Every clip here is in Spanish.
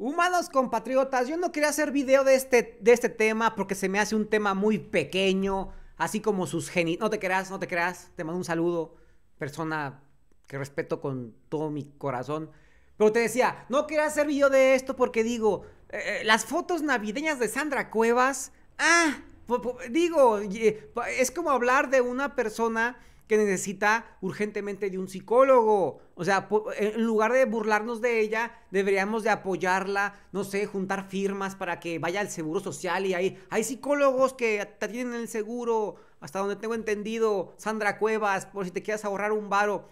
Humanos compatriotas, yo no quería hacer video de este, de este tema porque se me hace un tema muy pequeño, así como sus geni... No te creas, no te creas, te mando un saludo, persona que respeto con todo mi corazón. Pero te decía, no quería hacer video de esto porque digo, eh, eh, las fotos navideñas de Sandra Cuevas, ah, digo, eh, es como hablar de una persona que necesita urgentemente de un psicólogo. O sea, en lugar de burlarnos de ella, deberíamos de apoyarla, no sé, juntar firmas para que vaya al seguro social y ahí hay psicólogos que te tienen el seguro, hasta donde tengo entendido, Sandra Cuevas, por si te quieres ahorrar un varo.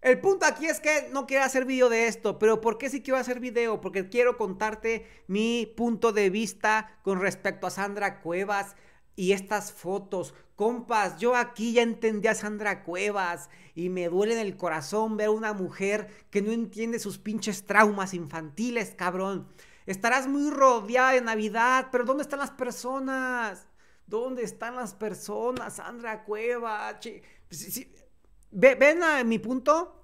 El punto aquí es que no quiero hacer video de esto, pero ¿por qué sí quiero hacer video? Porque quiero contarte mi punto de vista con respecto a Sandra Cuevas. Y estas fotos, compas, yo aquí ya entendí a Sandra Cuevas y me duele en el corazón ver a una mujer que no entiende sus pinches traumas infantiles, cabrón. Estarás muy rodeada de Navidad, pero ¿dónde están las personas? ¿Dónde están las personas? Sandra Cuevas. Pues, ¿Ven a mi punto?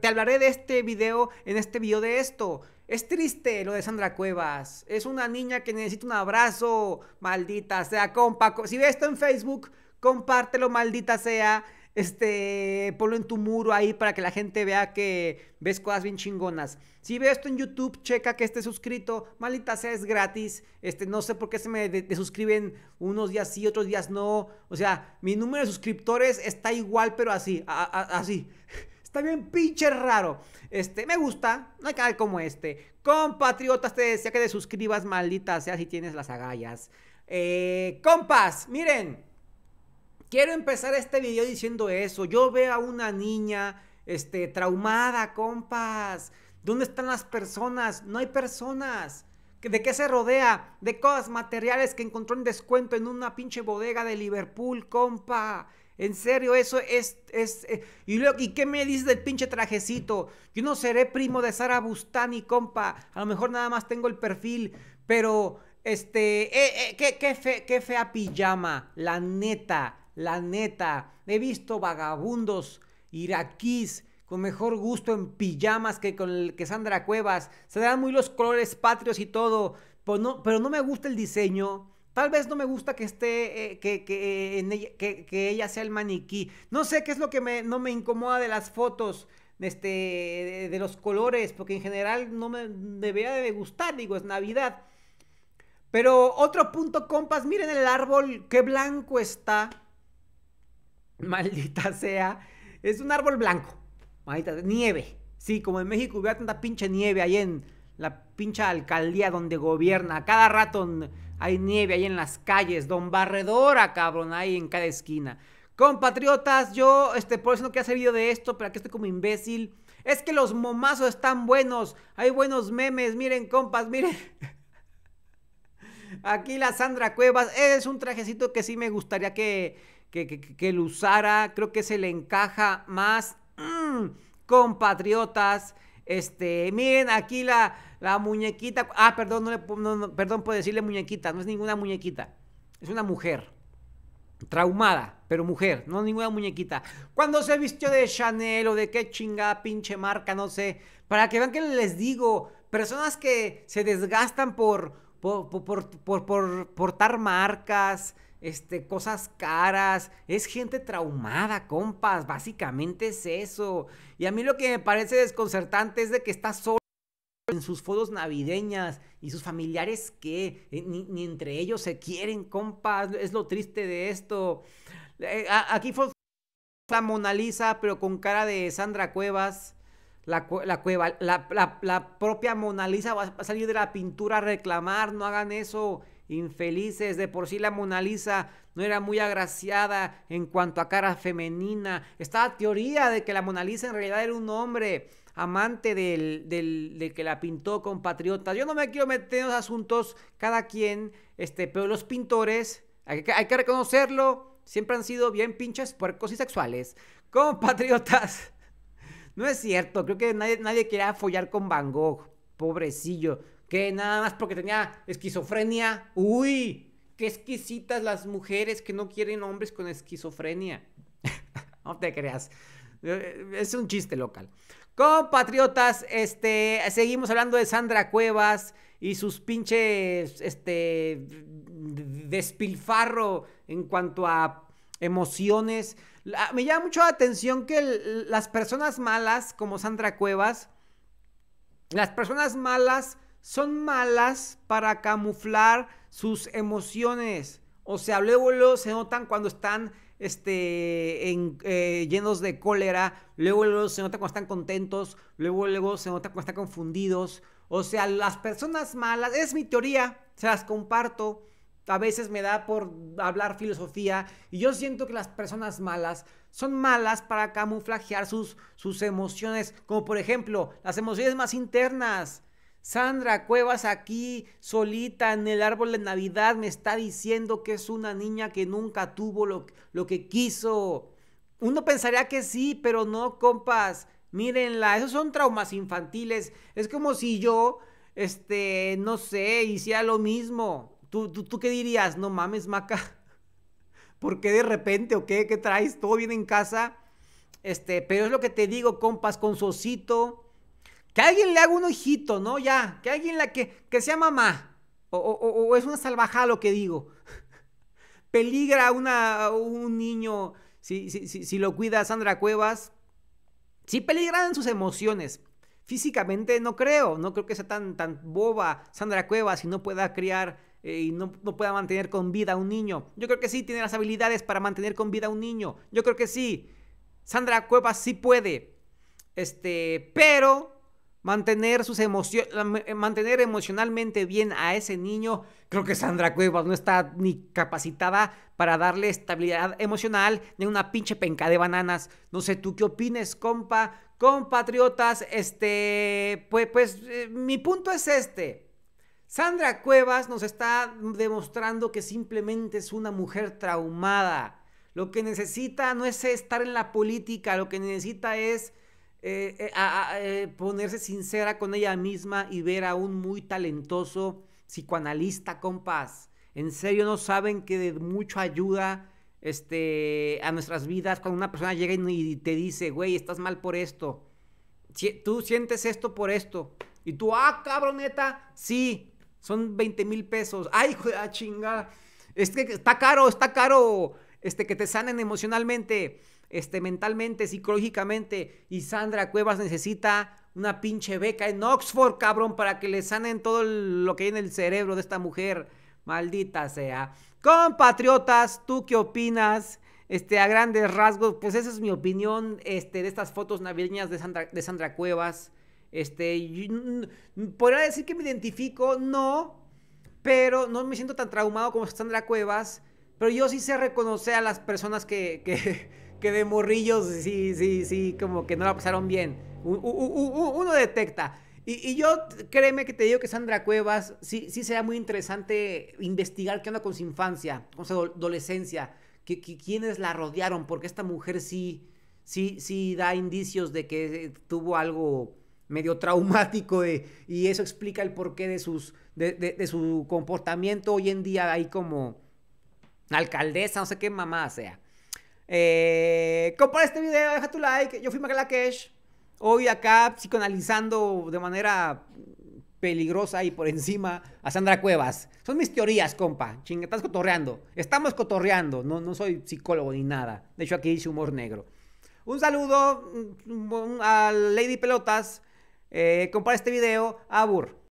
Te hablaré de este video, en este video de esto. Es triste lo de Sandra Cuevas. Es una niña que necesita un abrazo. Maldita sea, compa. Si ves esto en Facebook, compártelo, maldita sea. Este, ponlo en tu muro ahí para que la gente vea que ves cosas bien chingonas. Si ves esto en YouTube, checa que esté suscrito. Maldita sea, es gratis. Este, no sé por qué se me desuscriben unos días sí, otros días no. O sea, mi número de suscriptores está igual, pero así, así. Está bien pinche raro. Este, me gusta. No hay canal como este. Compatriotas, te decía que te suscribas, maldita sea, si tienes las agallas. Eh, compas, miren. Quiero empezar este video diciendo eso. Yo veo a una niña, este, traumada, compas. ¿Dónde están las personas? No hay personas. ¿De qué se rodea? De cosas materiales que encontró en descuento en una pinche bodega de Liverpool, compa. En serio, eso es... es, eh, Y, y, qué me dices del pinche trajecito? Yo no seré primo de Sara Bustani, compa. A lo mejor nada más tengo el perfil, pero... Este, eh, eh, qué, fea pijama, la neta, la neta. He visto vagabundos iraquíes con mejor gusto en pijamas que con que Sandra Cuevas. Se dan muy los colores patrios y todo, no, pero no me gusta el diseño. Tal vez no me gusta que esté, eh, que, que, eh, en ella, que, ella, sea el maniquí. No sé qué es lo que me, no me incomoda de las fotos, este, de, los colores, porque en general no me debería de gustar, digo, es Navidad. Pero otro punto, compas, miren el árbol, qué blanco está. Maldita sea. Es un árbol blanco. Maldita, nieve. Sí, como en México hubiera tanta pinche nieve ahí en la pincha alcaldía donde gobierna. Cada rato hay nieve ahí en las calles, don Barredora, cabrón, ahí en cada esquina. Compatriotas, yo, este, por eso no quiero hacer video de esto, pero aquí estoy como imbécil. Es que los momazos están buenos, hay buenos memes, miren, compas, miren. Aquí la Sandra Cuevas, es un trajecito que sí me gustaría que, que, que, que lo usara, creo que se le encaja más. Mm, compatriotas, este, miren aquí la... La muñequita. Ah, perdón, no le no, perdón por decirle muñequita. No es ninguna muñequita. Es una mujer. Traumada, pero mujer, no ninguna muñequita. Cuando se vistió de Chanel o de qué chingada pinche marca, no sé. Para que vean que les digo, personas que se desgastan por, por, por, por, por portar marcas, este, cosas caras, es gente traumada, compas, básicamente es eso. Y a mí lo que me parece desconcertante es de que está solo en sus fotos navideñas y sus familiares que eh, ni, entre ellos se quieren, compas, es lo triste de esto. Eh, aquí fue la Mona Lisa, pero con cara de Sandra Cuevas. La, cueva, la, propia Mona Lisa va a salir de la pintura a reclamar, no hagan eso infelices. De por sí la Mona Lisa no era muy agraciada en cuanto a cara femenina. esta teoría de que la Mona Lisa en realidad era un hombre amante del, que la pintó compatriota. Yo no me quiero meter en los asuntos, cada quien, este, pero los pintores, hay que, reconocerlo, siempre han sido bien pinches puercos y sexuales. Compatriotas, no es cierto, creo que nadie, nadie quería follar con Van Gogh, pobrecillo, que nada más porque tenía esquizofrenia. Uy, qué exquisitas las mujeres que no quieren hombres con esquizofrenia. no te creas. Eh, es un chiste local. Compatriotas, este, seguimos hablando de Sandra Cuevas y sus pinches, este, despilfarro en cuanto a emociones. me llama mucho la atención que las personas malas, como Sandra Cuevas, las personas malas son malas para camuflar sus emociones. O sea, luego, luego se notan cuando están este, eh, llenos de cólera, luego, luego se nota cuando están contentos, luego, luego se nota cuando están confundidos. O sea, las personas malas, es mi teoría, se las comparto. A veces me da por hablar filosofía y yo siento que las personas malas son malas para camuflajear sus, sus emociones, como por ejemplo las emociones más internas. Sandra Cuevas aquí solita en el árbol de Navidad me está diciendo que es una niña que nunca tuvo lo, lo que quiso. Uno pensaría que sí, pero no, compas. Mírenla, esos son traumas infantiles. Es como si yo, este, no sé, hiciera lo mismo. ¿Tú, tú, qué dirías? No mames, Maca. ¿Por qué de repente o qué? ¿Qué traes? ¿Todo bien en casa? Este, pero es lo que te digo, compas, con Sosito que alguien le haga un ojito, ¿no? Ya, que alguien la que, que sea mamá. O, es una salvajada lo que digo. Peligra una, un niño si, si, lo cuida Sandra Cuevas. Sí peligran sus emociones. Físicamente no creo, no creo que sea tan, tan boba Sandra Cuevas y no pueda criar eh, y no, no, pueda mantener con vida a un niño. Yo creo que sí tiene las habilidades para mantener con vida a un niño. Yo creo que sí. Sandra Cuevas sí puede. Este, pero mantener sus emociones, eh, mantener emocionalmente bien a ese niño. Creo que Sandra Cuevas no está ni capacitada para darle estabilidad emocional ni una pinche penca de bananas. No sé tú qué opines, compa, compatriotas. Este, pues, pues eh, mi punto es este. Sandra Cuevas nos está demostrando que simplemente es una mujer traumada. Lo que necesita no es estar en la política, lo que necesita es eh, eh, a, eh, ponerse sincera con ella misma y ver a un muy talentoso psicoanalista, compas En serio, no saben que de mucha ayuda este, a nuestras vidas cuando una persona llega y te dice, güey, estás mal por esto. tú sientes esto por esto. Y tú, ah, cabroneta, sí, son 20 mil pesos. Ay, joder, chingada. Es que está caro, está caro este, que te sanen emocionalmente este, mentalmente, psicológicamente. Y Sandra Cuevas necesita una pinche beca en Oxford, cabrón, para que le sanen todo lo que hay en el cerebro de esta mujer. Maldita sea. Compatriotas, ¿tú qué opinas? Este, a grandes rasgos, pues esa es mi opinión este, de estas fotos navideñas de Sandra, de Sandra Cuevas. Este, mm, podría decir que me identifico, no, pero no me siento tan traumado como Sandra Cuevas. Pero yo sí sé reconocer a las personas que, que, que de morrillos sí, sí, sí, como que no la pasaron bien. uno detecta. Y, yo créeme que te digo que Sandra Cuevas, sí, sí será muy interesante investigar qué onda con su infancia, con su adolescencia, que, quiénes la rodearon, porque esta mujer sí, sí, sí da indicios de que eh, tuvo algo medio traumático y eso explica el porqué de, sus, de, su comportamiento hoy en día ahí como alcaldesa, no sé qué mamá sea. Eh, compara este video, deja tu like. Yo fui la Hoy acá psicoanalizando de manera peligrosa y por encima a Sandra Cuevas. Son mis teorías, compa. Chinga, estás cotorreando. Estamos cotorreando. No, no soy psicólogo ni nada. De hecho, aquí hice humor negro. Un saludo mm, mm, a Lady Pelotas. Eh, compara este video. Abur.